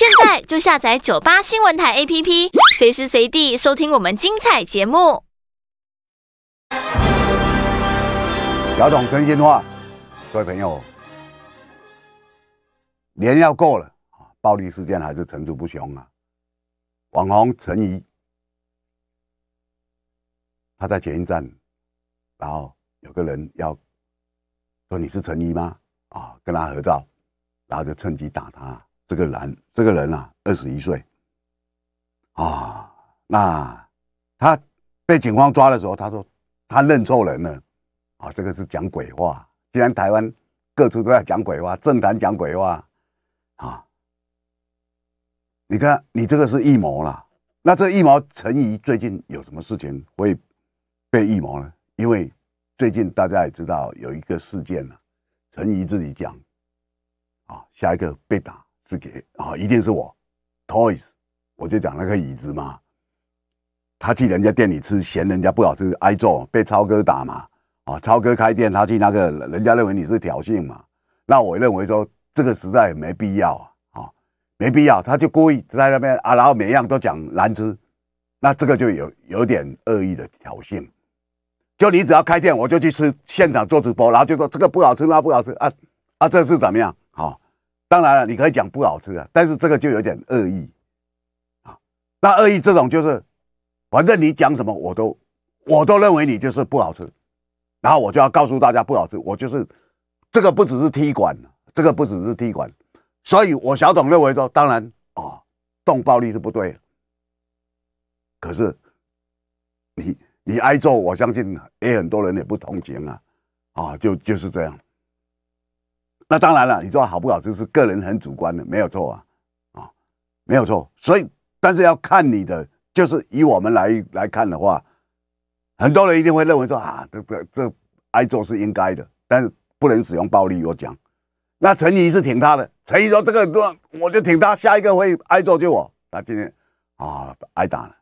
现在就下载九八新闻台 APP，随时随地收听我们精彩节目。姚总，真心话，各位朋友，年要过了暴力事件还是层出不穷啊。网红陈怡，他在前一站，然后有个人要说你是陈怡吗？啊，跟他合照，然后就趁机打他。这个男，这个人啊，二十一岁，啊，那他被警方抓的时候，他说他认错人了，啊，这个是讲鬼话。既然台湾各处都在讲鬼话，政坛讲鬼话，啊，你看你这个是预谋了。那这预谋陈怡最近有什么事情会被预谋呢？因为最近大家也知道有一个事件了，陈怡自己讲，啊，下一个被打。是给啊，一定是我。Toys，我就讲那个椅子嘛。他去人家店里吃，嫌人家不好吃，挨揍被超哥打嘛。啊，超哥开店，他去那个人家认为你是挑衅嘛。那我认为说这个实在没必要啊，啊，没必要。他就故意在那边啊，然后每样都讲难吃，那这个就有有点恶意的挑衅。就你只要开店，我就去吃现场做直播，然后就说这个不好吃，那不好吃啊啊，这是怎么样？当然了，你可以讲不好吃啊，但是这个就有点恶意啊。那恶意这种就是，反正你讲什么我都，我都认为你就是不好吃，然后我就要告诉大家不好吃。我就是这个不只是踢馆，这个不只是踢馆。所以，我小董认为说，当然啊，动暴力是不对。可是，你你挨揍，我相信也很多人也不同情啊，啊，就就是这样。那当然了，你说好不好吃是个人很主观的，没有错啊，啊，没有错。所以，但是要看你的，就是以我们来来看的话，很多人一定会认为说啊，这这这挨揍是应该的，但是不能使用暴力。我讲，那陈怡是挺他的，陈怡说这个，我我就挺他，下一个会挨揍就我。他今天啊挨打了，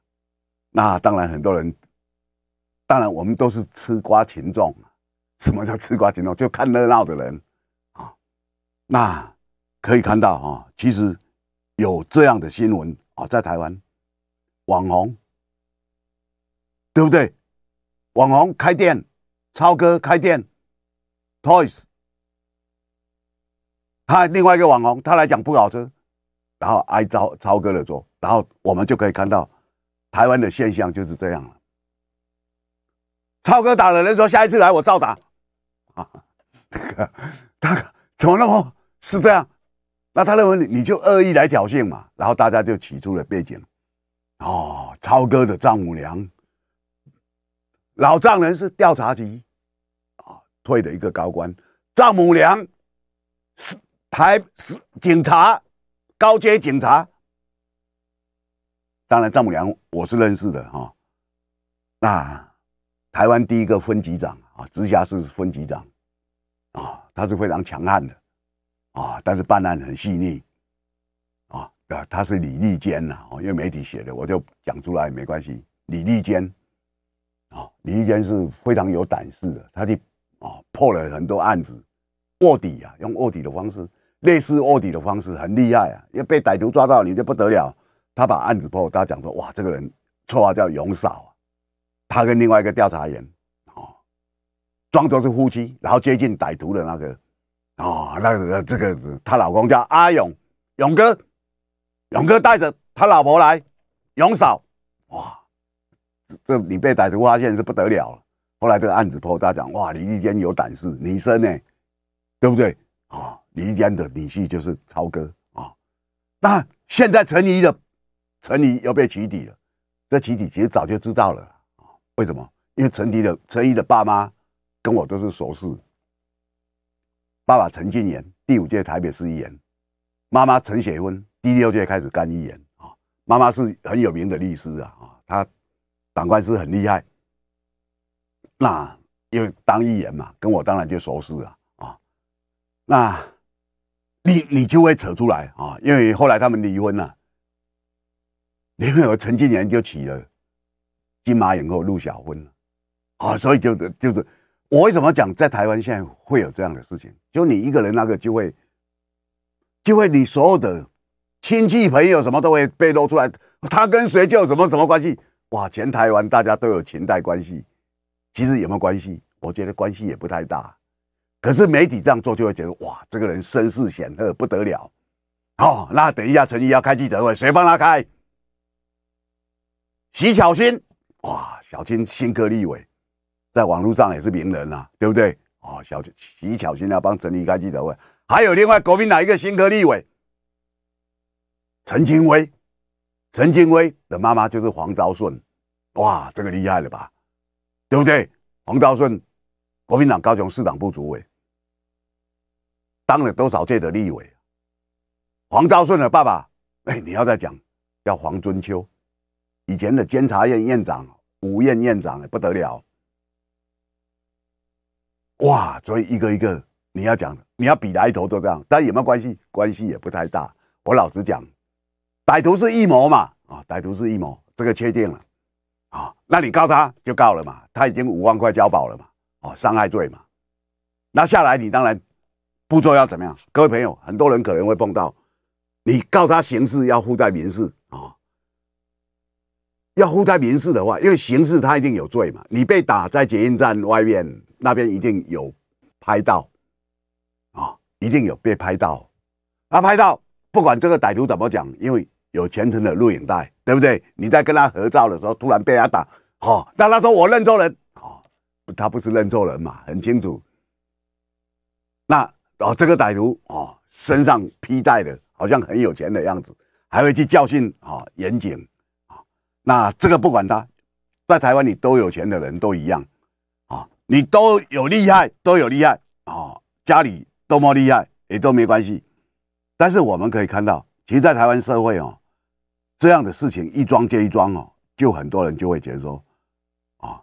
那当然很多人，当然我们都是吃瓜群众。什么叫吃瓜群众？就看热闹的人。那可以看到啊，其实有这样的新闻啊，在台湾网红，对不对？网红开店，超哥开店，Toys，他另外一个网红，他来讲不好吃，然后挨遭超哥的揍，然后我们就可以看到台湾的现象就是这样了。超哥打了人说下一次来我照打，啊，大哥大哥，怎么了我？是这样，那他认为你你就恶意来挑衅嘛？然后大家就起出了背景，哦，超哥的丈母娘，老丈人是调查局啊，退的一个高官，丈母娘是台是警察，高阶警察。当然，丈母娘我是认识的哈，那台湾第一个分局长啊，直辖市分局长啊，他是非常强悍的。啊！但是办案很细腻，啊，啊，他是李立坚呐，哦，因为媒体写的，我就讲出来没关系。李立坚，啊，李立坚是非常有胆识的，他的啊破了很多案子，卧底啊，用卧底的方式，类似卧底的方式，很厉害啊！要被歹徒抓到你就不得了。他把案子破，大家讲说，哇，这个人绰号叫勇嫂，他跟另外一个调查员，哦，装作是夫妻，然后接近歹徒的那个。哦，那个这个她老公叫阿勇，勇哥，勇哥带着他老婆来，勇嫂，哇，这你被歹徒发现是不得了了。后来这个案子破，大家讲哇，李立坚有胆识，女生呢，对不对啊？李立坚的女婿就是超哥啊。那现在陈怡的陈怡又被取缔了，这取缔其实早就知道了啊。为什么？因为陈怡的陈怡的爸妈跟我都是熟识。爸爸陈静言，第五届台北市议员，妈妈陈雪芬第六届开始干议员啊，妈妈是很有名的律师啊啊，她党官是很厉害，那因为当议员嘛，跟我当然就熟识了啊，那你你就会扯出来啊，因为后来他们离婚了，因为我陈静言就娶了金马影后陆小芬了，啊，所以就就是。我为什么讲在台湾现在会有这样的事情？就你一个人那个就会，就会你所有的亲戚朋友什么都会被露出来。他跟谁就有什么什么关系？哇，全台湾大家都有情带关系，其实有没有关系？我觉得关系也不太大。可是媒体这样做就会觉得哇，这个人身世显赫不得了。哦，那等一下陈毅要开记者会，谁帮他开？徐巧芯，哇，小青新科立委。在网络上也是名人了，对不对？哦，小徐巧心要帮整理开记者会，还有另外国民党一个新科立委，陈金威，陈金威的妈妈就是黄昭顺，哇，这个厉害了吧？对不对？黄昭顺，国民党高雄市党部主委，当了多少届的立委？黄昭顺的爸爸，哎，你要再讲，叫黄尊秋，以前的监察院院长、五院院长，不得了。哇！所以一个一个你要讲，你要比来头都这样，但也没有关系，关系也不太大。我老实讲，歹徒是一谋嘛，啊，歹徒是一谋，这个确定了，啊，那你告他就告了嘛，他已经五万块交保了嘛，哦，伤害罪嘛，那下来你当然步骤要怎么样？各位朋友，很多人可能会碰到，你告他刑事要附带民事啊，要附带民事的话，因为刑事他一定有罪嘛，你被打在检验站外面。那边一定有拍到啊，一定有被拍到。他拍到，不管这个歹徒怎么讲，因为有全程的录影带，对不对？你在跟他合照的时候，突然被他打，哦，那他说我认错人，哦，他不是认错人嘛，很清楚。那哦，这个歹徒啊，身上披带的，好像很有钱的样子，还会去教训哦，严警啊。那这个不管他，在台湾你都有钱的人都一样。你都有厉害，都有厉害啊！家里多么厉害也都没关系，但是我们可以看到，其实，在台湾社会哦，这样的事情一桩接一桩哦，就很多人就会觉得说，啊，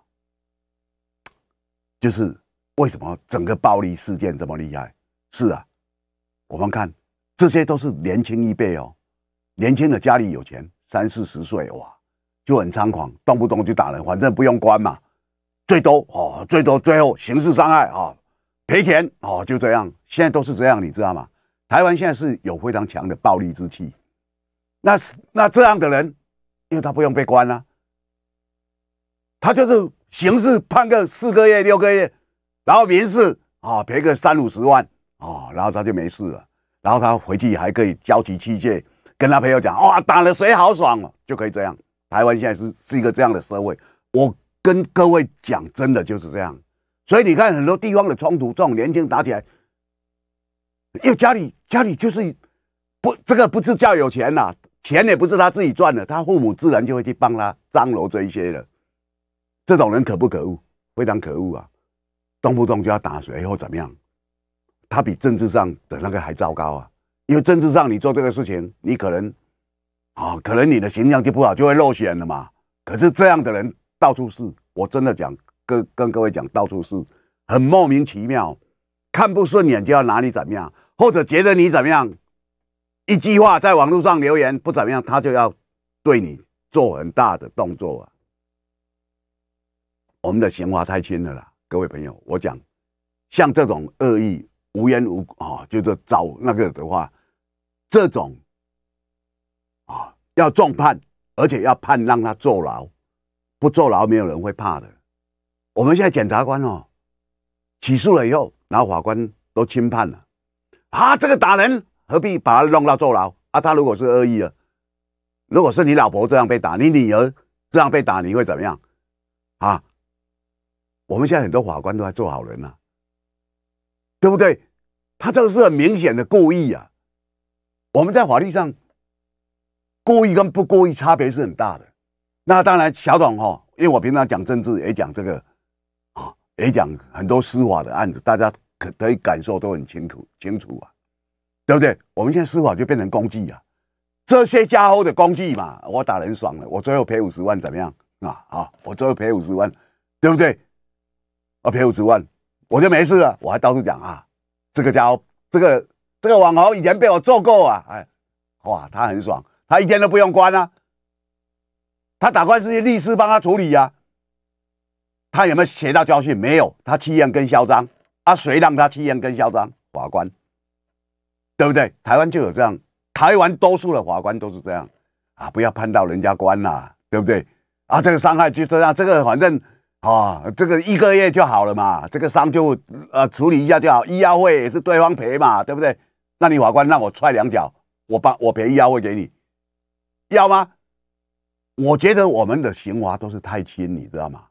就是为什么整个暴力事件这么厉害？是啊，我们看这些都是年轻一辈哦，年轻的家里有钱，三四十岁哇，就很猖狂，动不动就打人，反正不用关嘛。最多哦，最多最后刑事伤害啊，赔钱哦，就这样。现在都是这样，你知道吗？台湾现在是有非常强的暴力之气。那那这样的人，因为他不用被关了，他就是刑事判个四个月、六个月，然后民事啊赔个三五十万啊，然后他就没事了。然后他回去还可以交集器械，跟他朋友讲哇打了谁好爽哦，就可以这样。台湾现在是是一个这样的社会，我。跟各位讲，真的就是这样，所以你看很多地方的冲突，这种年轻打起来，因为家里家里就是不这个不是叫有钱呐，钱也不是他自己赚的，他父母自然就会去帮他张罗这一些的。这种人可不可恶？非常可恶啊！动不动就要打谁或怎么样，他比政治上的那个还糟糕啊！因为政治上你做这个事情，你可能啊，可能你的形象就不好，就会落选了嘛。可是这样的人。到处是，我真的讲，跟跟各位讲，到处是很莫名其妙，看不顺眼就要拿你怎么样，或者觉得你怎么样，一句话在网络上留言不怎么样，他就要对你做很大的动作啊。我们的刑话太轻了啦，各位朋友，我讲，像这种恶意无缘无啊，就是找那个的话，这种啊要重判，而且要判让他坐牢。不坐牢，没有人会怕的。我们现在检察官哦，起诉了以后，然后法官都轻判了啊。这个打人何必把他弄到坐牢啊？他如果是恶意啊，如果是你老婆这样被打，你女儿这样被打，你会怎么样啊？我们现在很多法官都在做好人啊，对不对？他这个是很明显的故意啊。我们在法律上，故意跟不故意差别是很大的。那当然，小董哈，因为我平常讲政治也讲这个，啊，也讲很多司法的案子，大家可可以感受都很清楚清楚啊，对不对？我们现在司法就变成工具啊，这些家伙的工具嘛，我打人爽了，我最后赔五十万怎么样？啊啊，我最后赔五十万，对不对？我赔五十万我就没事了，我还到处讲啊，这个家伙，这个这个网红以前被我揍过啊，哎，哇，他很爽，他一天都不用关啊。他打官司，律师帮他处理呀。他有没有学到教训？没有，他气焰更嚣张。啊，谁让他气焰更嚣张？法官，对不对？台湾就有这样，台湾多数的法官都是这样啊！不要判到人家官呐，对不对？啊，这个伤害就这样，这个反正啊，这个一个月就好了嘛，这个伤就呃处理一下就好，医药费也是对方赔嘛，对不对？那你法官让我踹两脚，我把我赔医药费给你，要吗？我觉得我们的刑罚都是太轻，你知道吗？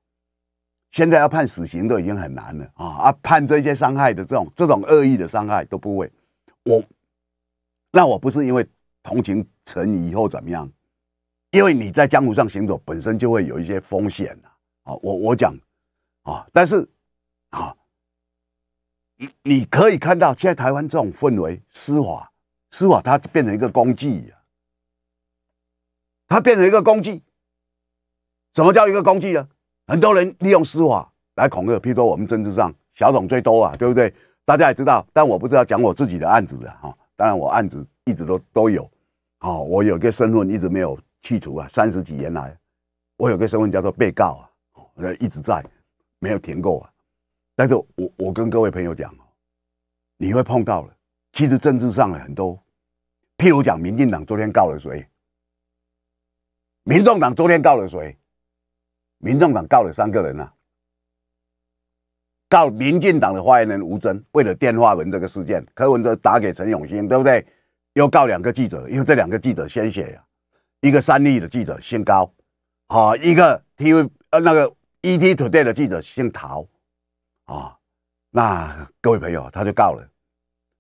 现在要判死刑都已经很难了啊！啊，判这些伤害的这种这种恶意的伤害都不会，我，那我不是因为同情陈怡或怎么样，因为你在江湖上行走本身就会有一些风险啊，我我讲，啊，但是，啊，你你可以看到现在台湾这种氛围，司法司法它变成一个工具。它变成一个工具，什么叫一个工具呢？很多人利用司法来恐吓、批斗我们政治上小董最多啊，对不对？大家也知道，但我不知道讲我自己的案子的哈。当然我案子一直都都有，哦，我有个身份一直没有去除啊，三十几年来，我有个身份叫做被告啊，那一直在，没有停够啊。但是我我跟各位朋友讲哦，你会碰到了，其实政治上的很多，譬如讲民进党昨天告了谁？民众党昨天告了谁？民众党告了三个人啊，告民进党的发言人吴尊，为了电话文这个事件，柯文哲打给陈永兴，对不对？又告两个记者，因为这两个记者先写呀，一个三立的记者姓高，啊，一个 TV 呃那个 ET Today 的记者姓陶，啊，那各位朋友他就告了，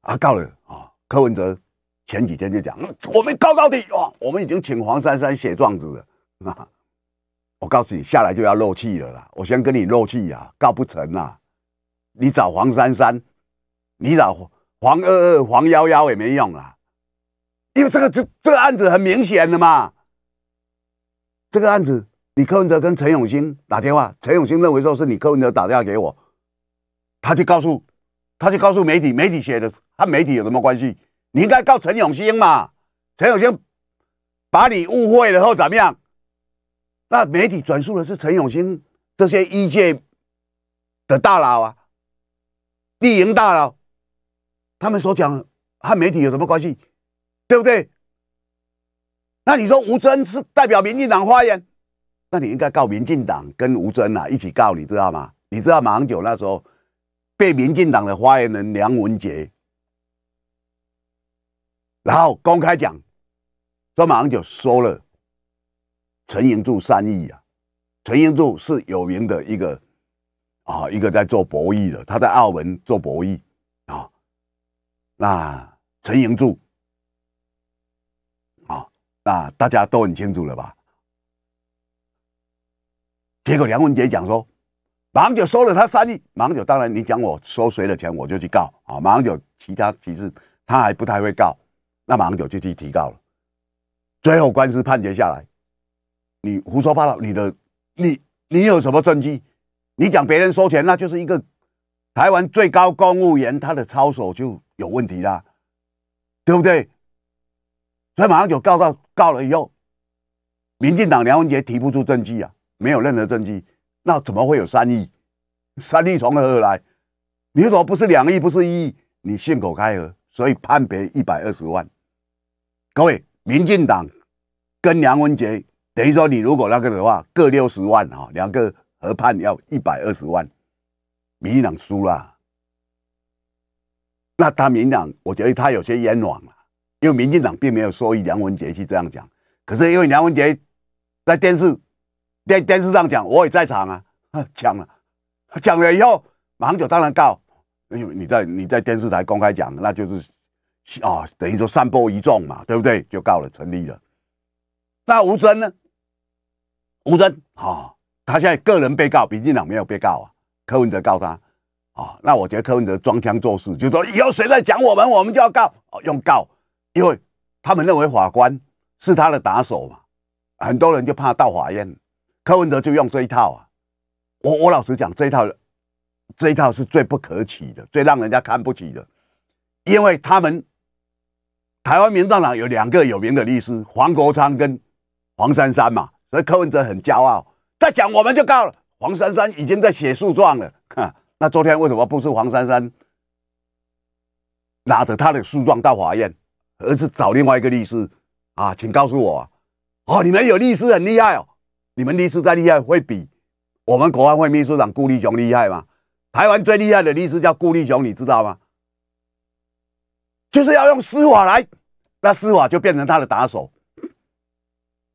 啊，告了啊，柯文哲。前几天就讲，我们告到底哦，我们已经请黄珊珊写状子了。我告诉你，下来就要漏气了啦！我先跟你漏气啊，告不成啦。你找黄珊珊，你找黄二二、黄幺幺也没用啦，因为这个这这个案子很明显的嘛。这个案子，你柯文哲跟陈永兴打电话，陈永兴认为说是你柯文哲打电话给我，他就告诉他就告诉媒体，媒体写的和媒体有什么关系？你应该告陈永兴嘛？陈永兴把你误会了后怎么样？那媒体转述的是陈永兴这些一届的大佬啊，丽营大佬，他们所讲和媒体有什么关系？对不对？那你说吴尊是代表民进党发言，那你应该告民进党跟吴尊啊一起告，你知道吗？你知道马英九那时候被民进党的发言人梁文杰。然后公开讲，说马上就收了陈银柱三亿呀。陈银柱是有名的一个啊，一个在做博弈的，他在澳门做博弈啊。那陈银柱啊，那大家都很清楚了吧？结果梁文杰讲说，马上就收了他三亿。马上就当然，你讲我收谁的钱，我就去告啊。马上就其他其实他还不太会告。那马上就就去提告了，最后官司判决下来，你胡说八道，你的你你有什么证据？你讲别人收钱，那就是一个台湾最高公务员他的操守就有问题啦，对不对？所以马上就告到告了以后，民进党梁文杰提不出证据啊，没有任何证据，那怎么会有三亿？三亿从何而来？你如果不是两亿？不是一亿？你信口开河，所以判别一百二十万。各位，民进党跟梁文杰，等于说你如果那个的话，各六十万啊，两个合判要一百二十万，民进党输了，那他民进党，我觉得他有些冤枉了，因为民进党并没有说梁文杰去这样讲，可是因为梁文杰在电视电电视上讲，我也在场啊，讲了，讲了以后，马上就当然告，因为你在你在电视台公开讲，那就是。啊，等于说散播一众嘛，对不对？就告了，成立了。那吴尊呢？吴尊啊，他现在个人被告，民进党没有被告啊。柯文哲告他啊，那我觉得柯文哲装腔作势，就说以后谁在讲我们，我们就要告，用告，因为他们认为法官是他的打手嘛。很多人就怕到法院，柯文哲就用这一套啊。我我老实讲，这一套，这一套是最不可取的，最让人家看不起的，因为他们。台湾民壮党有两个有名的律师，黄国昌跟黄珊珊嘛，所以柯文哲很骄傲。再讲我们就告了，黄珊珊已经在写诉状了。那昨天为什么不是黄珊珊拿着他的诉状到法院，而是找另外一个律师啊？请告诉我，哦，你们有律师很厉害哦，你们律师再厉害，会比我们国安会秘书长顾立雄厉害吗？台湾最厉害的律师叫顾立雄，你知道吗？就是要用司法来，那司法就变成他的打手，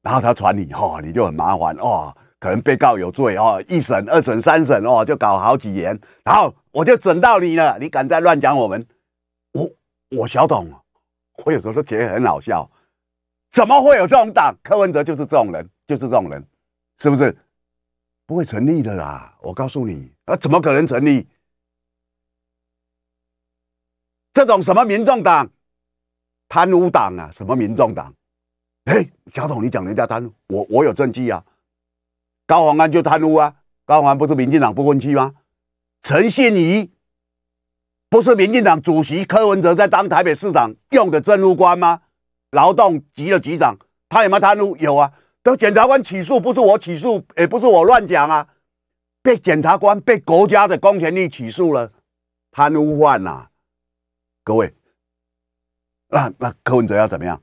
然后他传你，哈，你就很麻烦，哦，可能被告有罪哦，一审、二审、三审哦，就搞好几年，然后我就准到你了，你敢再乱讲我们，我我小董，我有时候都觉得很好笑，怎么会有这种党？柯文哲就是这种人，就是这种人，是不是？不会成立的啦，我告诉你，啊，怎么可能成立？这种什么民众党贪污党啊？什么民众党？哎，小董，你讲人家贪，我我有证据啊！高宏安就贪污啊！高安不是民进党不分区吗？陈信仪不是民进党主席柯文哲在当台北市长用的政务官吗？劳动局的局长他有没贪污？有啊！都检察官起诉，不是我起诉，也不是我乱讲啊！被检察官被国家的公权力起诉了，贪污犯呐！各位，那那柯文哲要怎么样？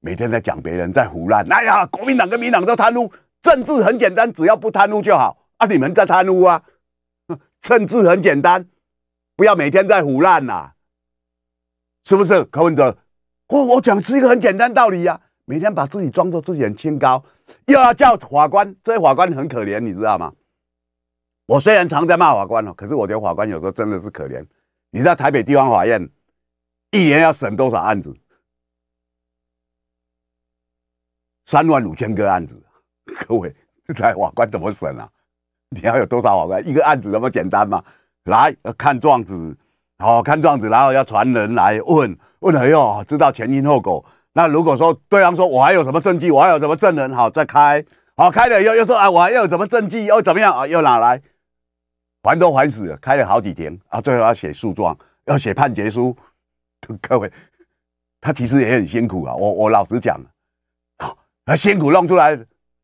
每天在讲别人在胡乱哎呀！国民党跟民党都贪污，政治很简单，只要不贪污就好啊！你们在贪污啊！政治很简单，不要每天在胡乱呐，是不是？柯文哲，我我讲是一个很简单道理呀！每天把自己装作自己很清高，又要叫法官，这些法官很可怜，你知道吗？我虽然常在骂法官哦，可是我觉得法官有时候真的是可怜。你知道台北地方法院？一年要审多少案子？三万五千个案子，各位，来法官怎么审啊？你要有多少法官？一个案子那么简单吗？来看状子，好，看状子，然后要传人来问，问了又知道前因后果。那如果说对方说我还有什么证据，我还有什么证人，好再开，好开了又又说啊，我还有什么证据，又怎么样啊？又哪来？还都还死，了，开了好几天啊，最后要写诉状，要写判决书。各位，他其实也很辛苦啊。我我老实讲，啊，辛苦弄出来，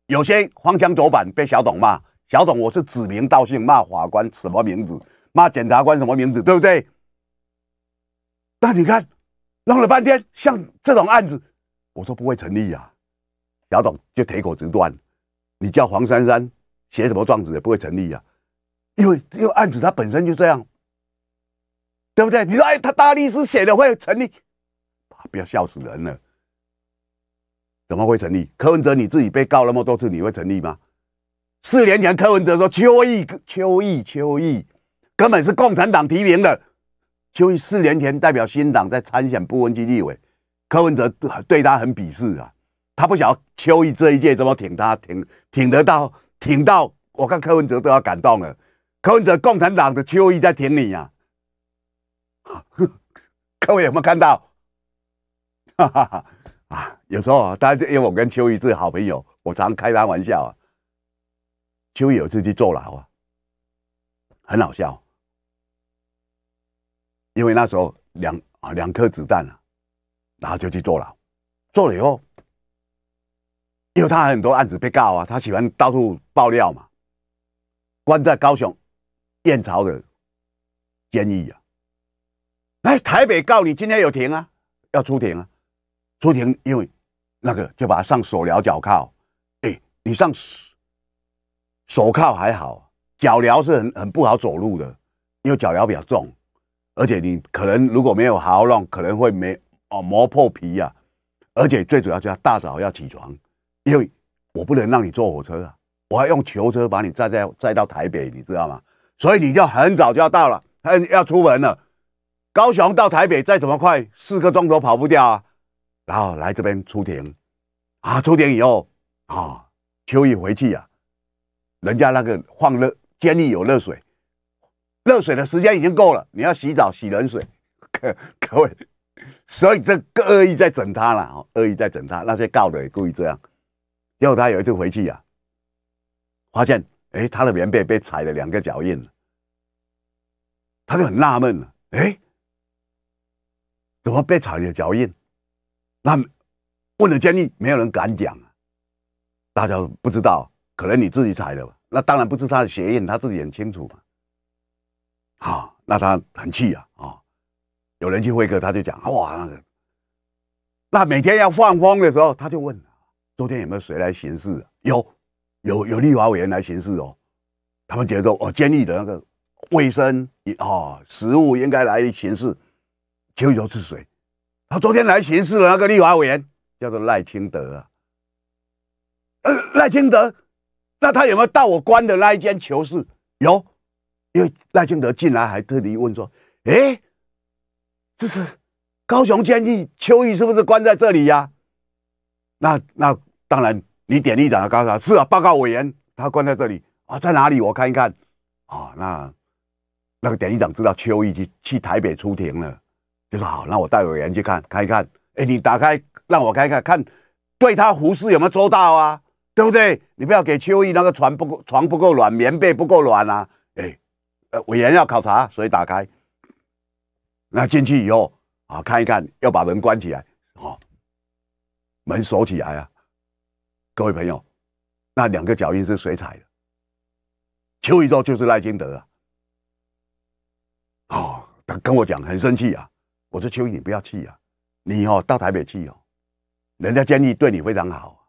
有些荒墙走板被小董骂。小董我是指名道姓骂法官什么名字，骂检察官什么名字，对不对？那你看，弄了半天，像这种案子，我说不会成立呀。小董就铁口直断，你叫黄珊珊写什么状子也不会成立呀，因为因为案子它本身就这样。对不对？你说，哎，他大律师写的会成立？不要笑死人了！怎么会成立？柯文哲你自己被告那么多次，你会成立吗？四年前，柯文哲说邱毅，邱毅，邱毅，根本是共产党提名的邱毅。四年前代表新党在参选不分区立委，柯文哲对他很鄙视啊。他不晓邱毅这一届怎么挺他，挺挺得到，挺到我看柯文哲都要感动了。柯文哲，共产党的邱毅在挺你啊！各位有没有看到？哈哈哈，啊，有时候大家因为我跟邱义是好朋友，我常开他玩笑。啊。邱有次去坐牢啊，很好笑。因为那时候两啊两颗子弹啊，然后就去坐牢，坐了以后，因为他很多案子被告啊，他喜欢到处爆料嘛，关在高雄燕巢的监狱啊。来台北告你，今天有庭啊，要出庭啊，出庭，因为那个就把他上手镣脚铐，哎，你上手铐还好，脚镣是很很不好走路的，因为脚镣比较重，而且你可能如果没有好好弄，可能会没哦磨破皮呀，而且最主要就要大早要起床，因为我不能让你坐火车啊，我要用囚车把你载在载到台北，你知道吗？所以你就很早就要到了，很要出门了。高雄到台北再怎么快，四个钟头跑不掉啊！然后来这边出庭啊，出庭以后啊，邱毅回去啊，人家那个放热监狱有热水，热水的时间已经够了，你要洗澡洗冷水，各位，所以这恶意在整他了，恶意在整他。那些告的也故意这样，结果他有一次回去啊，发现哎，他的棉被被踩了两个脚印，他就很纳闷了，哎。怎么被踩的脚印？那问了监狱，没有人敢讲啊！大家不知道，可能你自己踩的吧？那当然不是他的鞋印，他自己很清楚嘛。好，那他很气啊！啊，有人去会客，他就讲哇那个。那每天要放风的时候，他就问：昨天有没有谁来巡视？有，有有立法委员来巡视哦。他们觉得哦，监狱的那个卫生哦，食物应该来巡视。秋游治是谁？他昨天来巡视的那个立法委员叫做赖清德啊。呃，赖清德，那他有没有到我关的那一间囚室？有，因为赖清德进来还特地问说：“哎，这是高雄监狱秋毅是不是关在这里呀？”那那当然，你典狱长要告诉他：“是啊，报告委员，他关在这里啊，在哪里？我看一看啊。”那那个典狱长知道秋仪去去台北出庭了。就说好，那我带委员去看看一看。哎，你打开，让我一看看，对他服侍有没有周到啊？对不对？你不要给秋意那个床不够，床不够软，棉被不够软啊！哎，呃，委员要考察，所以打开。那进去以后，啊，看一看，要把门关起来，好，门锁起来啊。各位朋友，那两个脚印是谁踩的？邱宇宙就是赖金德啊。哦，他跟我讲，很生气啊。我说秋意，你不要去啊！你哦到台北去哦，人家建议对你非常好，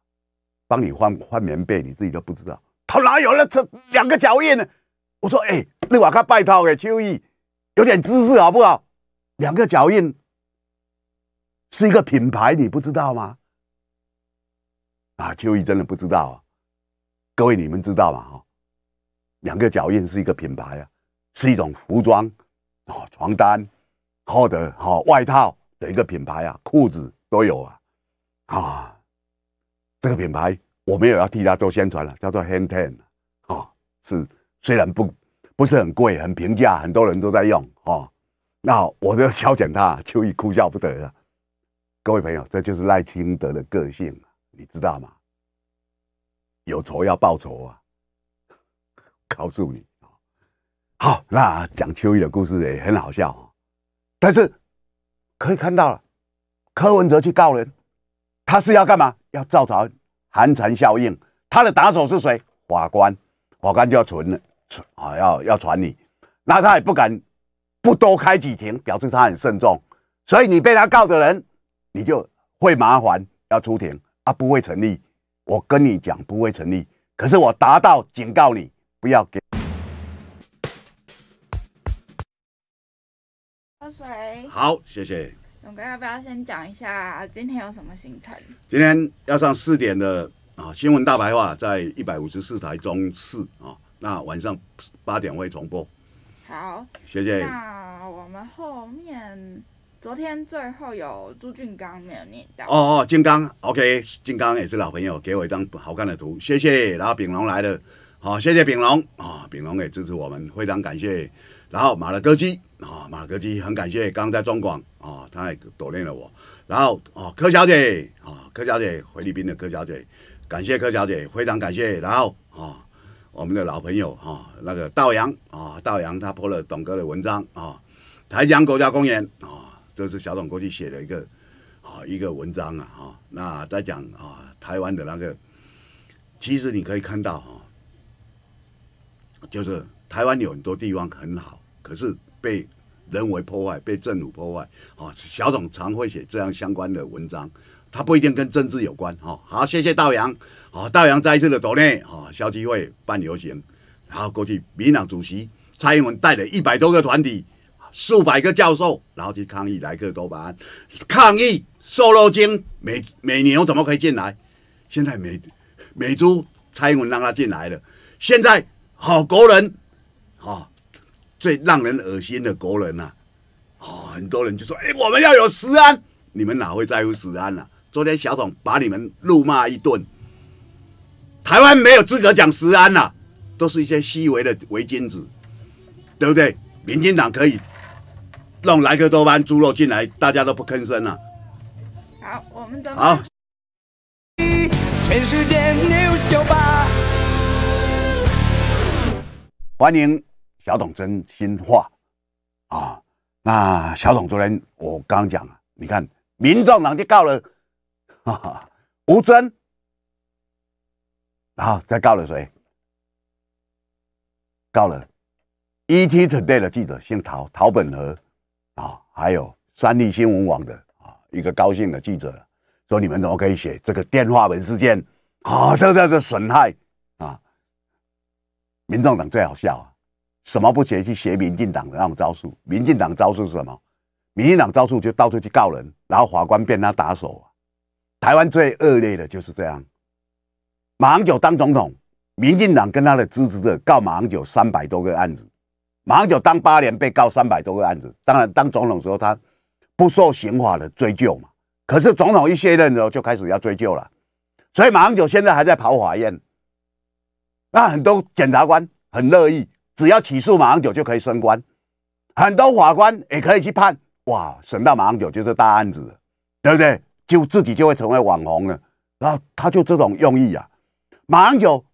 帮你换换棉被，你自己都不知道，他哪有那这两个脚印呢？我说哎，那我看外套给秋意，有点姿势好不好？两个脚印是一个品牌，你不知道吗？啊，秋意真的不知道，各位你们知道吗？哈，两个脚印是一个品牌啊，是一种服装哦，床单。好的，好外套的一个品牌啊，裤子都有啊，啊，这个品牌我们也要替他做宣传了，叫做 h a n d e n 啊，是虽然不不是很贵，很平价，很多人都在用哦。那我就消遣他，秋意哭笑不得啊。各位朋友，这就是赖清德的个性，你知道吗？有仇要报仇啊，告诉你啊。好，那讲秋意的故事也很好笑。可是，可以看到了，柯文哲去告人，他是要干嘛？要造成寒蝉效应。他的打手是谁？法官，法官就要传了，传啊，要要传你。那他也不敢不多开几庭，表示他很慎重。所以你被他告的人，你就会麻烦，要出庭啊，不会成立。我跟你讲，不会成立。可是我达到警告你，不要给。喝水。好，谢谢。我哥，要不要先讲一下今天有什么行程？今天要上四点的啊，新闻大白话在一百五十四台中四啊。那晚上八点会重播。好，谢谢。那我们后面昨天最后有朱俊刚没有念到？哦哦，金刚，OK，金刚也是老朋友，给我一张好看的图，谢谢。然后丙龙来了，好，谢谢丙龙啊，丙龙也支持我们，非常感谢。然后马勒戈基。啊，马格基很感谢，刚刚在中广啊，他也锻炼了我。然后哦，柯小姐啊，柯小姐，菲律宾的柯小姐，感谢柯小姐，非常感谢。然后啊，我们的老朋友哈，那个道阳啊，道阳他破了董哥的文章啊，台江国家公园啊，这是小董过去写的一个啊一个文章啊哈，那在讲啊台湾的那个，其实你可以看到哈，就是台湾有很多地方很好，可是被。人为破坏，被政府破坏，哦，小董常会写这样相关的文章，他不一定跟政治有关，哦，好，谢谢道阳。好，道阳再一次的走内，啊，消基会办游行，后过去民党主席蔡英文带了一百多个团体，数百个教授，然后去抗议莱克多巴胺，抗议瘦肉精，美美牛怎么可以进来？现在美美猪蔡英文让他进来了，现在好国人，哦。最让人恶心的国人呐，哦，很多人就说，哎，我们要有食安，你们哪会在乎食安呢？昨天小董把你们怒骂一顿，台湾没有资格讲食安呐，都是一些虚伪的伪君子，对不对？民进党可以弄莱克多班猪肉进来，大家都不吭声了。好，我们的好，全世界 news 九八，欢迎。小董真心话啊！那小董昨天我刚讲，你看，民众党就告了 吴尊，然后再告了谁？告了 ETtoday 的记者姓陶陶本和啊，还有三立新闻网的啊一个高兴的记者，说你们怎么可以写这个电话门事件？啊，这个这个损害啊！民众党最好笑啊！什么不学去学民进党的那种招数？民进党招数是什么？民进党招数就到处去告人，然后法官变他打手。台湾最恶劣的就是这样。马英九当总统，民进党跟他的支持者告马英九三百多个案子。马英九当八年，被告三百多个案子。当然，当总统时候他不受刑法的追究嘛。可是总统一卸任之后，就开始要追究了。所以马英九现在还在跑法院。那很多检察官很乐意。只要起诉马英九就可以升官，很多法官也可以去判哇，审到马英九就是大案子，对不对？就自己就会成为网红了。然后他就这种用意啊，马英九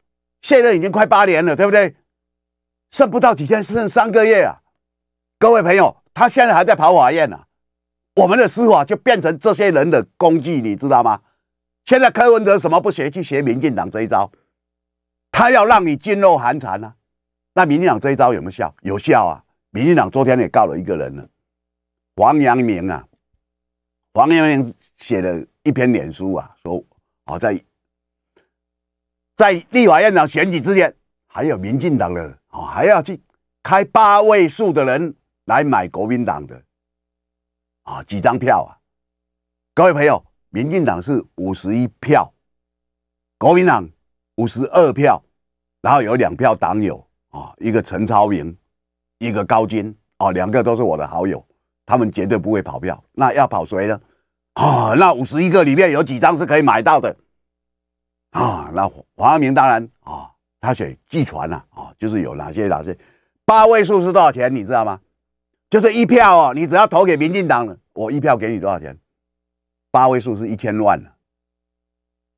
卸任已经快八年了，对不对？剩不到几天，剩三个月啊！各位朋友，他现在还在跑法院呢。我们的司法就变成这些人的工具，你知道吗？现在柯文哲什么不学，去学民进党这一招，他要让你噤若寒蝉啊！那民进党这一招有没有效？有效啊！民进党昨天也告了一个人了，王阳明啊，王阳明写了一篇脸书啊，说哦在在立法院长选举之前，还有民进党的哦还要去开八位数的人来买国民党的啊几张票啊？各位朋友，民进党是五十一票，国民党五十二票，然后有两票党友。啊，一个陈超明，一个高金，哦，两个都是我的好友，他们绝对不会跑票。那要跑谁呢？啊，那五十一个里面有几张是可以买到的？啊，那黄阿明当然啊，他写寄传了啊，就是有哪些哪些八位数是多少钱，你知道吗？就是一票哦，你只要投给民进党了，我一票给你多少钱？八位数是一千万了，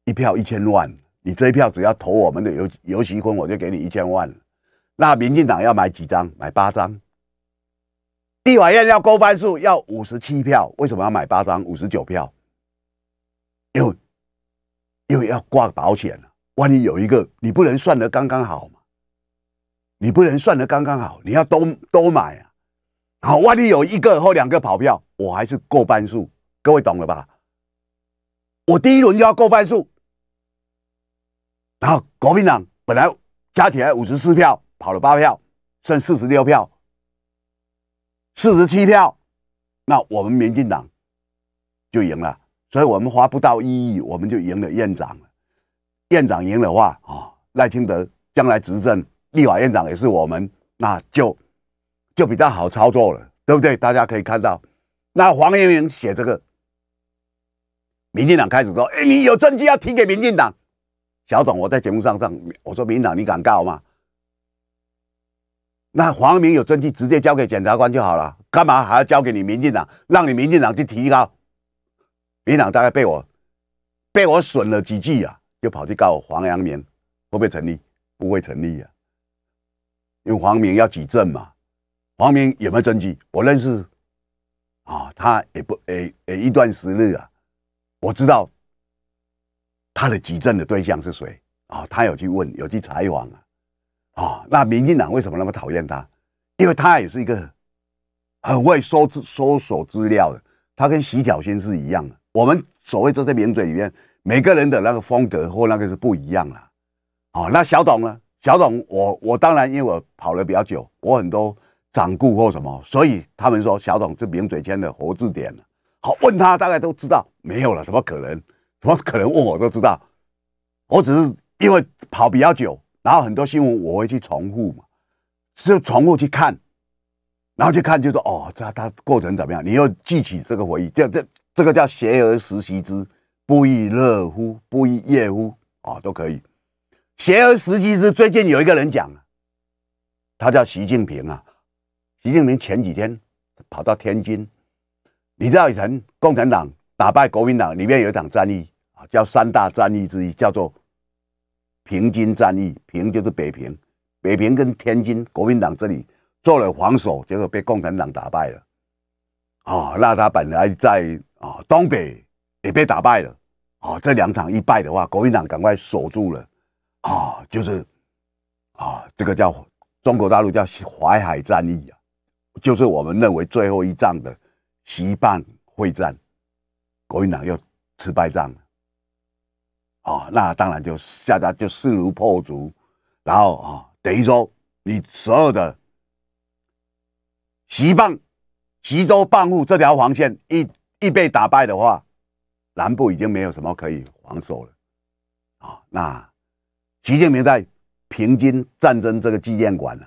一票一千万，你这一票只要投我们的游游戏坤，我就给你一千万。那民进党要买几张？买八张。立法院要过半数，要五十七票。为什么要买八张？五十九票，因为因为要挂保险了。万一有一个，你不能算得刚刚好嘛？你不能算得刚刚好，你要都都买啊。好，万一有一个或两个跑票，我还是过半数。各位懂了吧？我第一轮就要过半数。然后，国民党本来加起来五十四票。跑了八票，剩四十六票、四十七票，那我们民进党就赢了。所以我们花不到一亿，我们就赢了院长了。院长赢的话啊，赖清德将来执政，立法院长也是我们，那就就比较好操作了，对不对？大家可以看到，那黄彦明写这个，民进党开始说：“哎，你有证据要提给民进党？”小董，我在节目上上，我说民进党，你敢告吗？那黄明有证据，直接交给检察官就好了，干嘛还要交给你民进党，让你民进党去提高？民党大概被我被我损了几句啊，就跑去告黄阳明，会不会成立？不会成立啊，因为黄明要举证嘛。黄明有没有证据？我认识啊，他也不，诶诶，一段时日啊，我知道他的举证的对象是谁啊，他有去问，有去采访啊。哦，那民进党为什么那么讨厌他？因为他也是一个很会搜搜索资料的，他跟洗脚先是一样的。我们所谓这在名嘴里面，每个人的那个风格或那个是不一样啦。哦，那小董呢？小董，我我当然因为我跑了比较久，我很多掌故或什么，所以他们说小董是名嘴圈的活字典了。好，问他大概都知道，没有了，怎么可能？怎么可能问我都知道？我只是因为跑比较久。然后很多新闻我会去重复嘛，就重复去看，然后去看就说哦，他他过程怎么样？你又记起这个回忆，这这这个叫学而时习之，不亦乐乎？不亦乐乎啊，都可以。学而时习之。最近有一个人讲，他叫习近平啊。习近平前几天跑到天津，你知道以前共产党打败国民党里面有一场战役啊，叫三大战役之一，叫做。平津战役，平就是北平，北平跟天津，国民党这里做了防守，结果被共产党打败了。啊，那他本来在啊东北也被打败了。啊，这两场一败的话，国民党赶快守住了。啊，就是啊，这个叫中国大陆叫淮海战役啊，就是我们认为最后一仗的徐半会战，国民党又吃败仗了。哦，那当然就下家就势如破竹，然后啊，等于说你所有的，西棒、徐州蚌户这条防线一一被打败的话，南部已经没有什么可以防守了。啊，那习近平在平津战争这个纪念馆呢，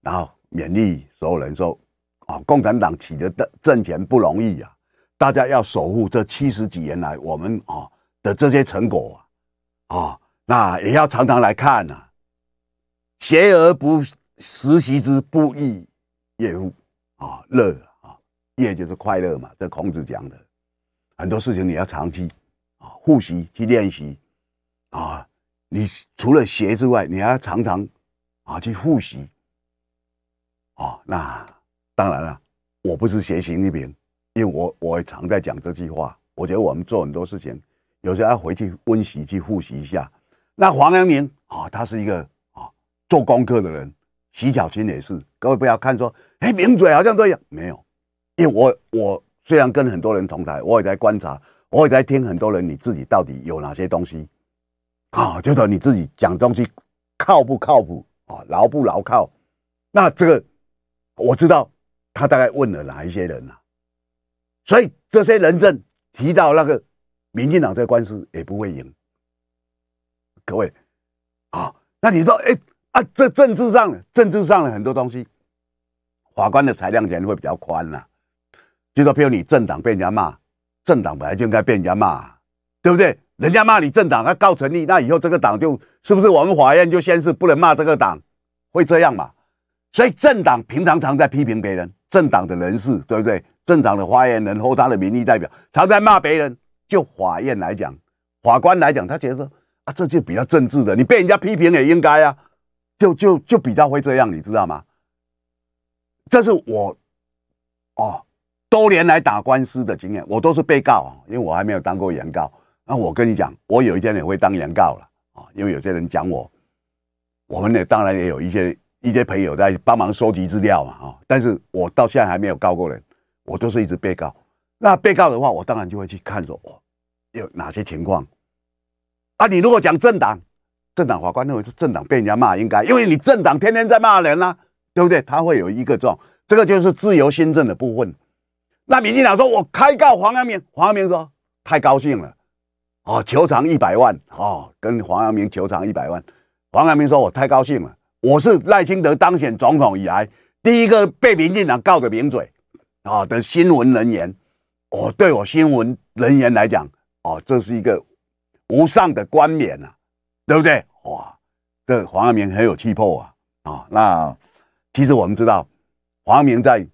然后勉励所有人说：啊，共产党取得的政权不容易啊，大家要守护这七十几年来我们啊。的这些成果啊，啊，那也要常常来看呢。学而不实习之不亦乐乎啊，乐啊，乐就是快乐嘛。这孔子讲的，很多事情你要长期啊复习去练习啊。你除了学之外，你还要常常啊去复习。哦，那当然了，我不是学习那边，因为我我也常在讲这句话。我觉得我们做很多事情。有时候要回去温习、去复习一下。那黄阳明啊，他是一个啊做功课的人，洗脚精也是。各位不要看说，哎，抿嘴好像都样，没有。因为我我虽然跟很多人同台，我也在观察，我也在听很多人，你自己到底有哪些东西啊？就说你自己讲东西靠不靠谱啊？牢不牢靠？那这个我知道，他大概问了哪一些人啊？所以这些人证提到那个。民进党这官司也不会赢，各位，啊，那你说，哎啊，这政治上，政治上的很多东西，法官的裁量权会比较宽呐。就说，譬如你政党被人家骂，政党本来就应该被人家骂，对不对？人家骂你政党，他告成立，那以后这个党就是不是我们法院就先是不能骂这个党，会这样嘛？所以政党平常常在批评别人，政党的人士，对不对？政党的发言人或他的民意代表，常在骂别人。就法院来讲，法官来讲，他觉得说啊，这就比较政治的，你被人家批评也应该啊，就就就比较会这样，你知道吗？这是我哦多年来打官司的经验，我都是被告因为我还没有当过原告。那我跟你讲，我有一天也会当原告了啊，因为有些人讲我，我们呢当然也有一些一些朋友在帮忙收集资料嘛啊，但是我到现在还没有告过人，我都是一直被告。那被告的话，我当然就会去看说，有哪些情况啊？你如果讲政党，政党法官认为说政党被人家骂应该，因为你政党天天在骂人啦，对不对？他会有一个这种，这个就是自由新政的部分。那民进党说我开告黄阳明，黄阳明说太高兴了，哦，求偿一百万哦，跟黄阳明求偿一百万，黄阳明说我太高兴了，我是赖清德当选总统以来第一个被民进党告的名嘴啊的新闻人员。哦，对我新闻人员来讲，哦，这是一个无上的冠冕呐，对不对？哇，这黄阿明很有气魄啊！啊，那其实我们知道，黄明在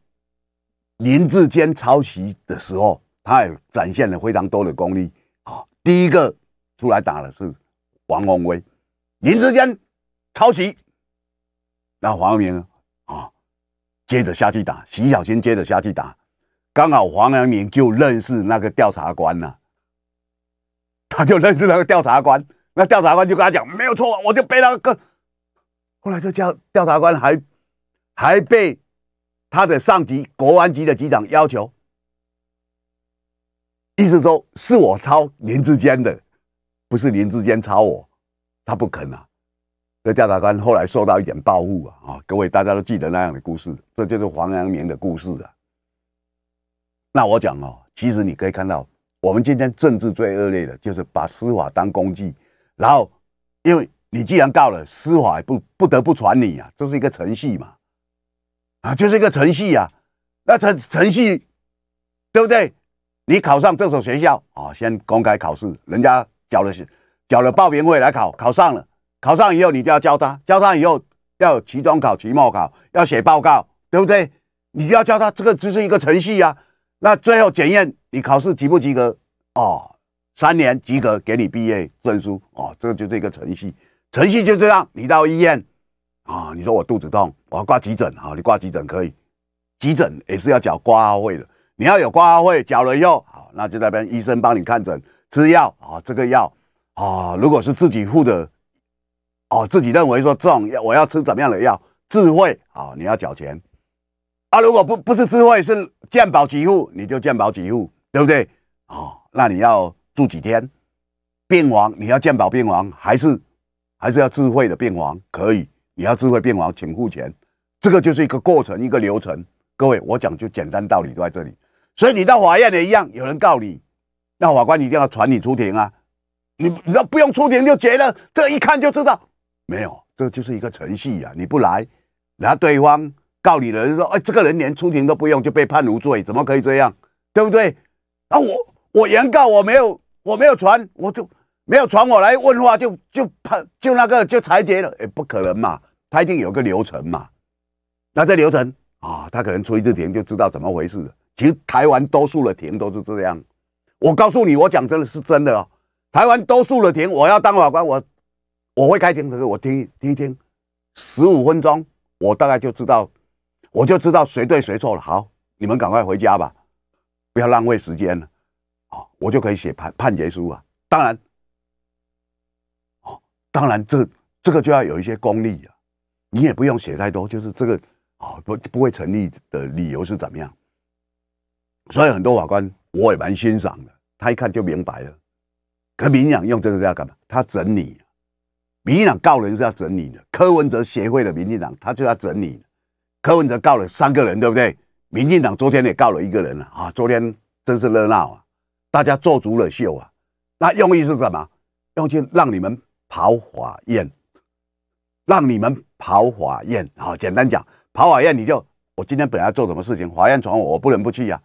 林志坚抄袭的时候，他也展现了非常多的功力啊。第一个出来打的是王洪威，林志坚抄袭，那黄阿明啊，接着下去打，徐小青接着下去打。刚好黄阳明就认识那个调查官呐，他就认识那个调查官，那调查官就跟他讲没有错，我就被那个后来这叫调查官还还被他的上级国安局的局长要求，意思说是我抄林志坚的，不是林志坚抄我，他不肯啊。这调查官后来受到一点报复啊啊！各位大家都记得那样的故事，这就是黄阳明的故事啊。那我讲哦，其实你可以看到，我们今天政治最恶劣的就是把司法当工具，然后，因为你既然告了司法，不不得不传你啊，这是一个程序嘛，啊，就是一个程序呀。那程程序对不对？你考上这所学校啊，先公开考试，人家缴了缴了报名费来考，考上了，考上以后你就要教他，教他以后要期中考、期末考，要写报告，对不对？你就要教他这个只是一个程序呀。那最后检验你考试及不及格哦，三年及格给你毕业证书哦，这个就这个程序，程序就这样。你到医院啊，你说我肚子痛，我要挂急诊啊，你挂急诊可以，急诊也是要缴挂号费的。你要有挂号费，缴了以后，好，那就那边医生帮你看诊、吃药啊。这个药啊，如果是自己付的，哦，自己认为说这种药我要吃怎么样的药，自费啊，你要缴钱。啊，如果不不是智慧，是鉴宝几户，你就鉴宝几户，对不对？哦，那你要住几天？病房，你要鉴宝病房，还是还是要智慧的病房？可以，你要智慧病房，请付钱。这个就是一个过程，一个流程。各位，我讲就简单道理都在这里。所以你到法院也一样，有人告你，那法官一定要传你出庭啊。你你都不用出庭就结了，这一看就知道。没有，这就是一个程序呀。你不来，后对方。告你了，就说哎，这个人连出庭都不用就被判无罪，怎么可以这样？对不对？啊，我我原告我没有我没有传，我就没有传我来问话，就就判就那个就裁决了，哎，不可能嘛，他一定有个流程嘛。那这流程啊，他可能出一次庭就知道怎么回事。其实台湾多数的庭都是这样。我告诉你，我讲真的是真的哦。台湾多数的庭，我要当法官，我我会开庭，可是我听听一听十五分钟，我大概就知道。我就知道谁对谁错了。好，你们赶快回家吧，不要浪费时间了。好，我就可以写判判决书啊。当然，哦，当然这这个就要有一些功力了。你也不用写太多，就是这个哦不不会成立的理由是怎么样。所以很多法官我也蛮欣赏的，他一看就明白了。可民进党用这个是要干嘛？他整你。民进党告人是要整你的，柯文哲协会的民进党，他就要整你。柯文哲告了三个人，对不对？民进党昨天也告了一个人了啊！昨天真是热闹啊，大家做足了秀啊。那用意是什么？用去让你们跑法院，让你们跑法院啊！简单讲，跑法院你就我今天本来要做什么事情，法院传我，我不能不去呀，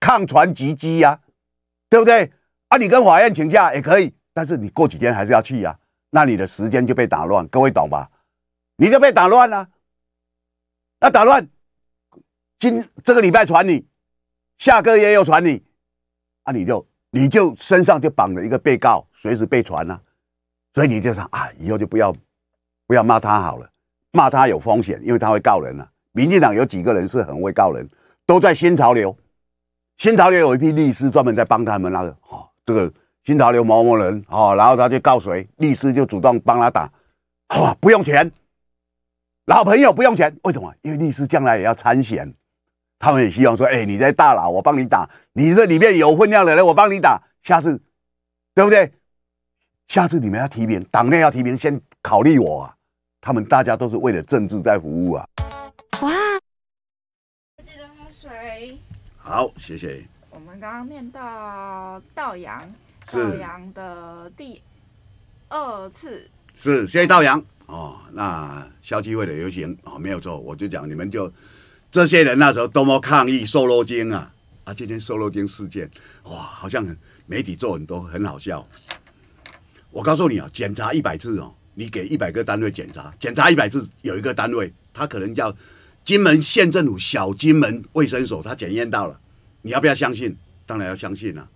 抗传集击呀，对不对？啊，你跟法院请假也可以，但是你过几天还是要去呀，那你的时间就被打乱，各位懂吧？你就被打乱了。打乱，今这个礼拜传你，下个也有传你，啊，你就你就身上就绑着一个被告，随时被传啊，所以你就说啊，以后就不要不要骂他好了，骂他有风险，因为他会告人啊。民进党有几个人是很会告人，都在新潮流，新潮流有一批律师专门在帮他们那个，哦，这个新潮流某某人，哦，然后他就告谁，律师就主动帮他打，哇，不用钱。老朋友不用钱，为什么？因为律师将来也要参选，他们也希望说：哎，你在大佬，我帮你打；你这里面有分量的人，我帮你打。下次，对不对？下次你们要提名，党内要提名，先考虑我啊！他们大家都是为了政治在服务啊！哇，记得喝水。好，谢谢。我们刚刚念到道扬，道扬的第二次。是，谢谢道扬。哦，那消极会的游行哦，没有错，我就讲你们就，这些人那时候多么抗议瘦肉精啊啊！今天瘦肉精事件，哇，好像媒体做很多很好笑。我告诉你啊，检查一百次哦，你给一百个单位检查，检查一百次，有一个单位，他可能叫金门县政府小金门卫生所，他检验到了，你要不要相信？当然要相信了。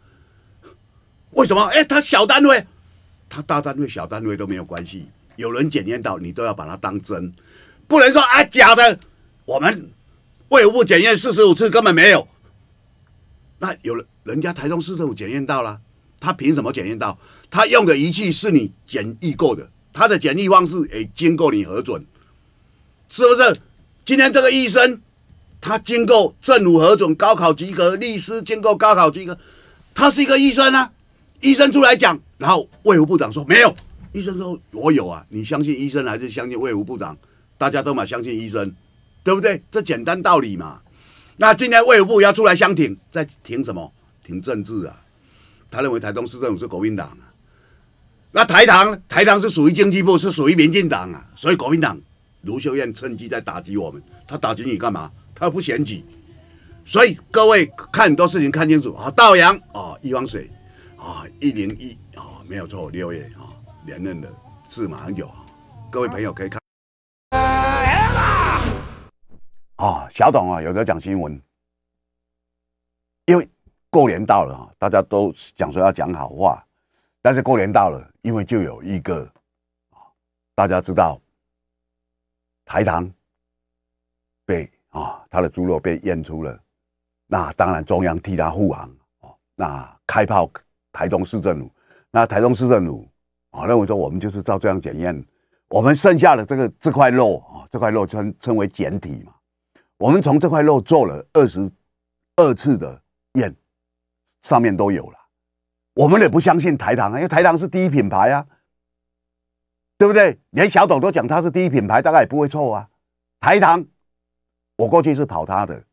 为什么？哎，他小单位，他大单位、小单位都没有关系。有人检验到，你都要把它当真，不能说啊假的。我们卫护部检验四十五次根本没有。那有人人家台中市政府检验到了，他凭什么检验到？他用的仪器是你检疫过的，他的检疫方式也经过你核准，是不是？今天这个医生，他经过政府核准，高考及格，律师经过高考及格，他是一个医生啊，医生出来讲，然后卫护部长说没有。医生说：“我有啊，你相信医生还是相信卫武部长？大家都嘛相信医生，对不对？这简单道理嘛。那今天卫武部要出来相挺，在挺什么？挺政治啊。他认为台东市政府是国民党啊。那台糖，台糖是属于经济部，是属于民进党啊，所以国民党。卢秀燕趁机在打击我们，他打击你干嘛？他不选举。所以各位看很多事情看清楚啊。道阳啊，一汪水啊，一零一啊，没有错，六月啊。”连任的是马很久，各位朋友可以看。啊，小董啊，有个讲新闻，因为过年到了啊，大家都讲说要讲好话，但是过年到了，因为就有一个大家知道，台糖被啊，他的猪肉被验出了，那当然中央替他护航哦。那开炮台东市政府，那台东市政府。好，那我说我们就是照这样检验，我们剩下的这个这块肉啊，这块肉称称为简体嘛。我们从这块肉做了二十二次的验，上面都有了。我们也不相信台糖啊，因为台糖是第一品牌啊，对不对？连小董都讲他是第一品牌，大概也不会错啊。台糖，我过去是跑他的，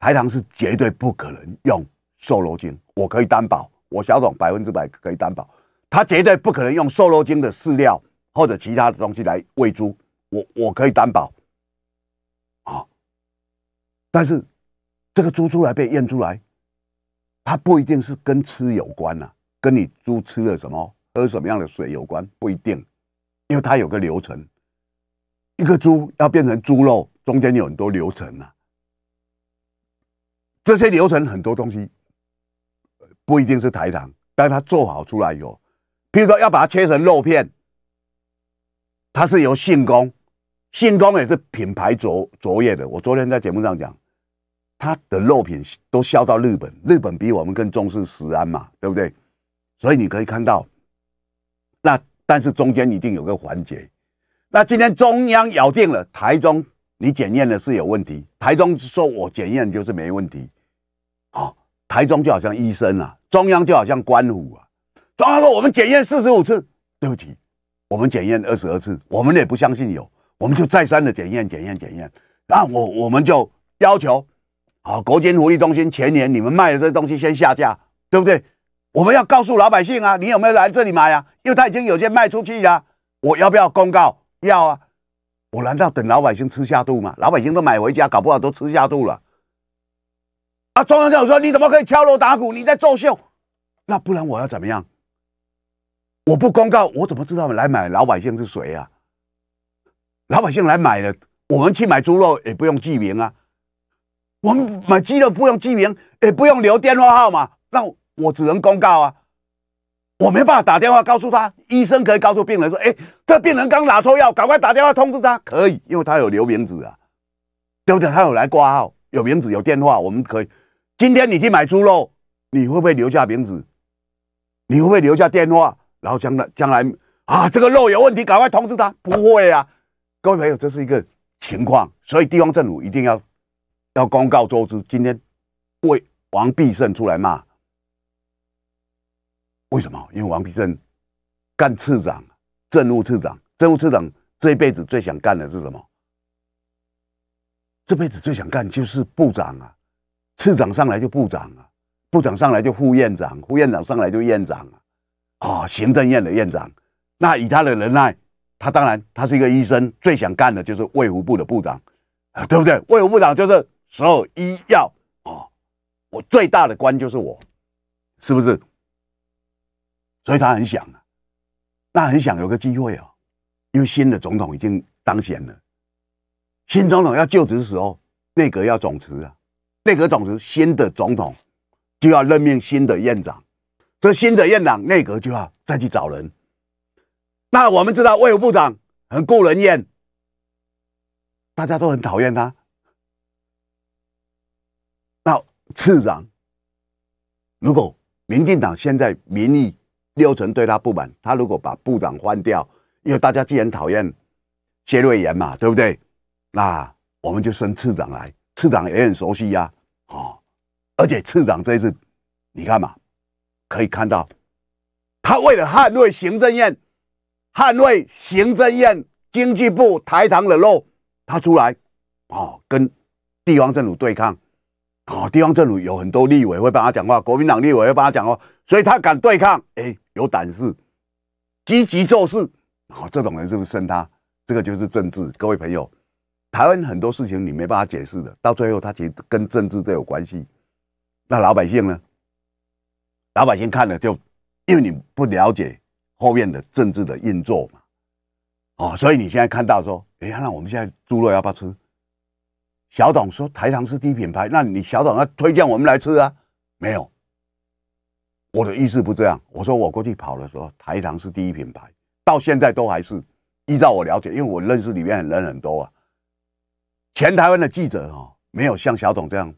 台糖是绝对不可能用瘦肉精，我可以担保，我小董百分之百可以担保。他绝对不可能用瘦肉精的饲料或者其他的东西来喂猪，我我可以担保，啊，但是这个猪出来被验出来，它不一定是跟吃有关呐，跟你猪吃了什么、喝什么样的水有关，不一定，因为它有个流程，一个猪要变成猪肉，中间有很多流程啊，这些流程很多东西不一定是台糖，但它做好出来以后。譬如说要把它切成肉片，它是由信工，信工也是品牌卓卓越的。我昨天在节目上讲，它的肉品都销到日本，日本比我们更重视食安嘛，对不对？所以你可以看到，那但是中间一定有个环节。那今天中央咬定了台中，你检验的是有问题，台中说我检验就是没问题，好，台中就好像医生啊，中央就好像官府啊。当然了，我们检验四十五次，对不起，我们检验二十二次，我们也不相信有，我们就再三的检验，检验，检验。那我我们就要求，啊，国金福利中心前年你们卖的这东西先下架，对不对？我们要告诉老百姓啊，你有没有来这里买啊？因为他已经有些卖出去了。我要不要公告？要啊！我难道等老百姓吃下肚吗？老百姓都买回家，搞不好都吃下肚了。啊，中央政府说你怎么可以敲锣打鼓？你在作秀？那不然我要怎么样？我不公告，我怎么知道来买老百姓是谁啊？老百姓来买了，我们去买猪肉也不用记名啊，我们买鸡肉不用记名，也不用留电话号码，那我只能公告啊。我没办法打电话告诉他。医生可以告诉病人说：“哎，这病人刚拿错药，赶快打电话通知他。”可以，因为他有留名字啊，对不对？他有来挂号，有名字，有电话，我们可以。今天你去买猪肉，你会不会留下名字？你会不会留下电话？然后将来将来啊，这个肉有问题，赶快通知他。不会啊，各位朋友，这是一个情况，所以地方政府一定要要公告周知。今天为王必胜出来骂，为什么？因为王必胜干次长，政务次长，政务次长这一辈子最想干的是什么？这辈子最想干就是部长啊，次长上来就部长啊，部长上来就副院长，副院长上来就院长啊。啊，行政院的院长，那以他的能耐，他当然他是一个医生，最想干的就是卫福部的部长，对不对？卫福部长就是所有医药啊，我最大的官就是我，是不是？所以他很想，那很想有个机会啊，因为新的总统已经当选了，新总统要就职时候，内阁要总辞啊，内阁总辞，新的总统就要任命新的院长。这新的院长内阁就要再去找人。那我们知道魏务部长很顾人厌，大家都很讨厌他。那次长，如果民进党现在民意六成对他不满，他如果把部长换掉，因为大家既然讨厌谢瑞仁嘛，对不对？那我们就升次长来，次长也很熟悉呀，哦，而且次长这一次你看嘛。可以看到，他为了捍卫行政院、捍卫行政院经济部台糖的路，他出来，啊，跟地方政府对抗，啊，地方政府有很多立委会帮他讲话，国民党立委会帮他讲话，所以他敢对抗，哎，有胆识，积极做事，好、这种人是不是升他？这个就是政治，各位朋友，台湾很多事情你没办法解释的，到最后他其实跟政治都有关系，那老百姓呢？老百姓看了就，因为你不了解后面的政治的运作嘛，哦，所以你现在看到说，哎，那我们现在猪肉要不要吃？小董说台糖是第一品牌，那你小董要推荐我们来吃啊？没有，我的意思不这样。我说我过去跑的时候，台糖是第一品牌，到现在都还是依照我了解，因为我认识里面的人很多啊，前台湾的记者哦，没有像小董这样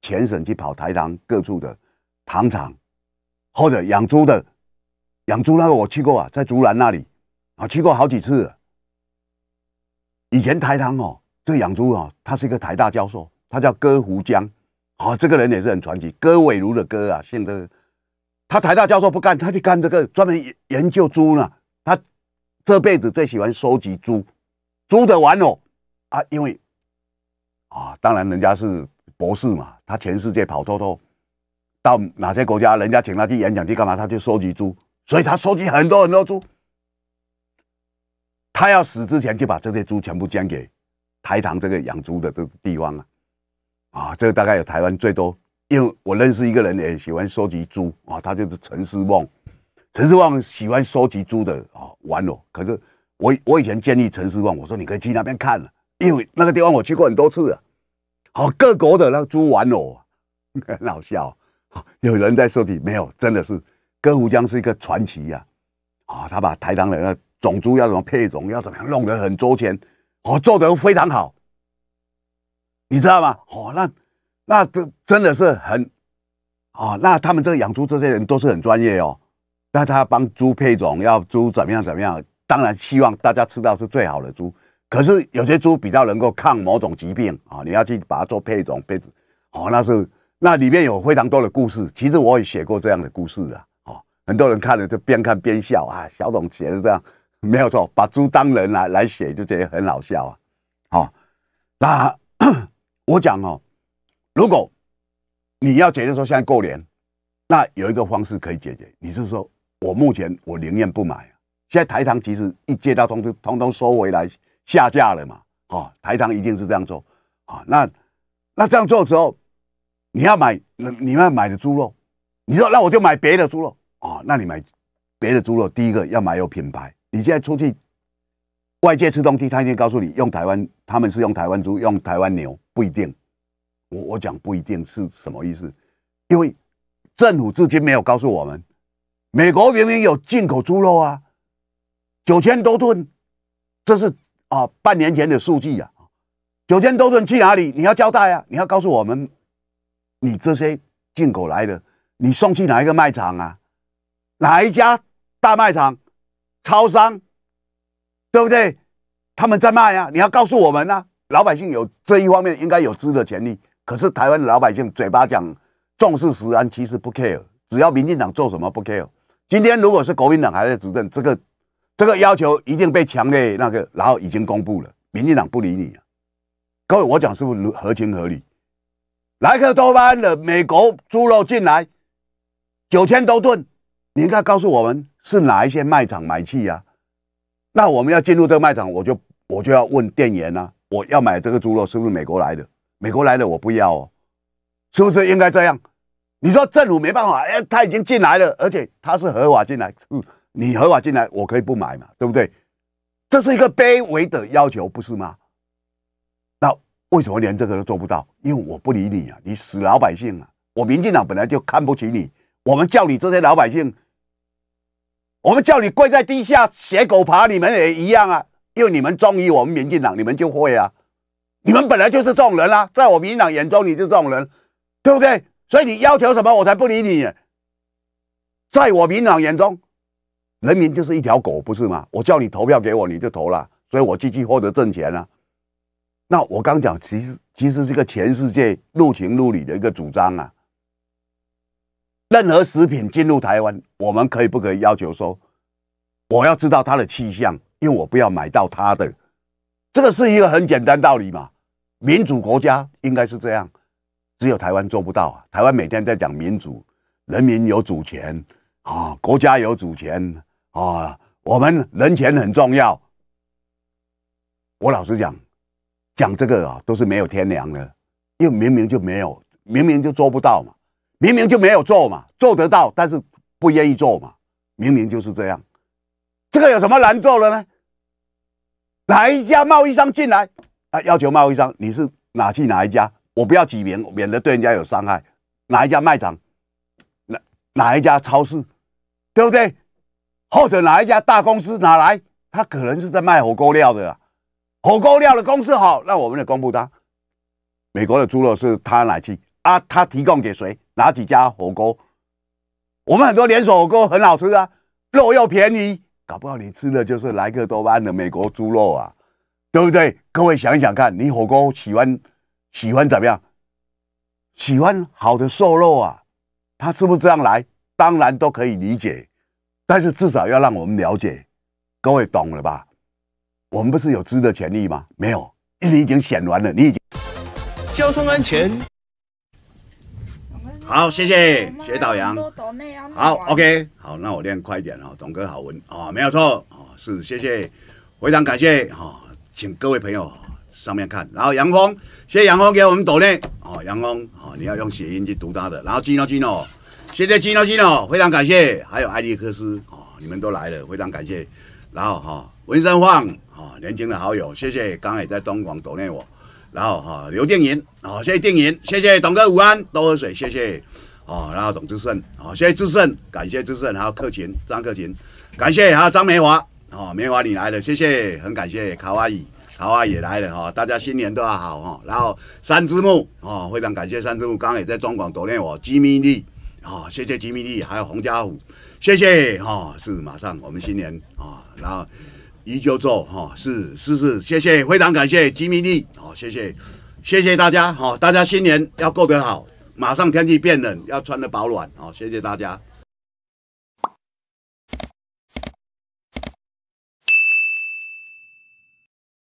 全省去跑台糖各处的糖厂。或者养猪的，养猪那个我去过啊，在竹篮那里啊，去过好几次。以前台糖哦，这养猪啊，他是一个台大教授，他叫戈胡江，啊，这个人也是很传奇，戈伟如的戈啊。现在他台大教授不干，他去干这个专门研究猪呢。他这辈子最喜欢收集猪，猪的玩哦啊，因为啊，当然人家是博士嘛，他全世界跑透透。到哪些国家，人家请他去演讲，去干嘛？他去收集猪，所以他收集很多很多猪。他要死之前就把这些猪全部捐给台糖这个养猪的这个地方啊！啊，这个大概有台湾最多，因为我认识一个人也喜欢收集猪啊，他就是陈思旺。陈思旺喜欢收集猪的啊玩偶。可是我我以前建议陈思旺，我说你可以去那边看，因为那个地方我去过很多次啊。好，各国的那个猪玩偶，很好笑。啊，有人在设计没有？真的是，歌湖江是一个传奇呀！啊，他把台糖人啊，种猪要怎么配种，要怎么样弄得很周全，哦，做得非常好，你知道吗？哦，那那真真的是很，啊，那他们这个养猪这些人都是很专业哦。那他帮猪配种，要猪怎么样怎么样？当然希望大家吃到是最好的猪。可是有些猪比较能够抗某种疾病啊，你要去把它做配种配置，哦，那是。那里面有非常多的故事，其实我也写过这样的故事啊，哦，很多人看了就边看边笑啊。小董写的这样 没有错，把猪当人来来写，就觉得很好笑啊。好，那 我讲哦，如果你要解决说现在过年，那有一个方式可以解决，你是说我目前我宁愿不买。现在台糖其实一接到通知，通通收回来下架了嘛。哦，台糖一定是这样做。啊，那那这样做之后。你要买，你要买的猪肉，你说那我就买别的猪肉啊？那你买别的猪肉，第一个要买有品牌。你现在出去外界吃东西，他一定告诉你用台湾，他们是用台湾猪、用台湾牛，不一定。我我讲不一定是什么意思？因为政府至今没有告诉我们，美国明明有进口猪肉啊，九千多吨，这是啊半年前的数据呀。九千多吨去哪里？你要交代啊，你要告诉我们。你这些进口来的，你送去哪一个卖场啊？哪一家大卖场、超商，对不对？他们在卖啊，你要告诉我们啊！老百姓有这一方面应该有知的权利。可是台湾的老百姓嘴巴讲重视食安，其实不 care，只要民进党做什么不 care。今天如果是国民党还在执政，这个这个要求一定被强烈那个，然后已经公布了，民进党不理你。各位，我讲是不是合情合理？莱克多巴胺的美国猪肉进来九千多吨，你应该告诉我们是哪一些卖场买去呀？那我们要进入这个卖场，我就我就要问店员啊，我要买这个猪肉是不是美国来的？美国来的我不要哦，是不是应该这样？你说政府没办法，哎，他已经进来了，而且他是合法进来，嗯，你合法进来，我可以不买嘛，对不对？这是一个卑微的要求，不是吗？为什么连这个都做不到？因为我不理你啊！你死老百姓啊！我民进党本来就看不起你，我们叫你这些老百姓，我们叫你跪在地下写狗爬，你们也一样啊！因为你们忠于我们民进党，你们就会啊！你们本来就是这种人啊，在我民进党眼中你就这种人，对不对？所以你要求什么我才不理你。在我民党眼中，人民就是一条狗，不是吗？我叫你投票给我，你就投了，所以我继续获得政权啊。那我刚讲，其实其实是个全世界入情入理的一个主张啊。任何食品进入台湾，我们可以不可以要求说，我要知道它的气象，因为我不要买到它的。这个是一个很简单道理嘛。民主国家应该是这样，只有台湾做不到。啊。台湾每天在讲民主，人民有主权啊，国家有主权啊，我们人权很重要。我老实讲。讲这个啊，都是没有天良的，因为明明就没有，明明就做不到嘛，明明就没有做嘛，做得到但是不愿意做嘛，明明就是这样，这个有什么难做的呢？哪一家贸易商进来啊？要求贸易商，你是哪去哪一家？我不要几名，免得对人家有伤害。哪一家卖场？哪哪一家超市？对不对？或者哪一家大公司拿来？他可能是在卖火锅料的。火锅料的公司好，那我们也公布它。美国的猪肉是他哪去啊？它提供给谁？哪几家火锅？我们很多连锁火锅很好吃啊，肉又便宜，搞不好你吃的就是莱克多巴的美国猪肉啊，对不对？各位想一想看，你火锅喜欢喜欢怎么样？喜欢好的瘦肉啊？他是不是这样来？当然都可以理解，但是至少要让我们了解，各位懂了吧？我们不是有知的权利吗？没有，因为你已经选完了，你已经。交通安全。好，谢谢，谢导杨。好，OK，好，那我练快一点哦，董哥好文哦，没有错哦，是，谢谢，非常感谢哦，请各位朋友上面看，然后杨峰，谢谢杨峰给我们抖内哦，杨峰哦，你要用谐音去读他的，然后金诺金诺，谢谢金诺金诺，非常感谢，还有艾利克斯哦，你们都来了，非常感谢，然后哈，文生晃。啊，年轻的好友，谢谢，刚刚也在东莞躲炼我。然后哈，刘定银，好，谢谢定银，谢谢董哥午安，多喝水，谢谢。哦，然后董志胜，好，谢谢志胜，感谢志胜。还有克勤，张克勤，感谢。还有张梅华，哦，梅华你来了，谢谢，很感谢。卡哇伊，卡哇伊也来了，哈，大家新年都要好哈。然后三之木，哦，非常感谢三之木，刚刚也在东莞躲炼我。吉米利，哦，谢谢吉米利。还有洪家虎，谢谢。哈，是马上我们新年啊，然后。你就做哈，是是是，谢谢，非常感谢吉米力，好谢谢，谢谢大家，好大家新年要过得好，马上天气变冷，要穿的保暖，好谢谢大家。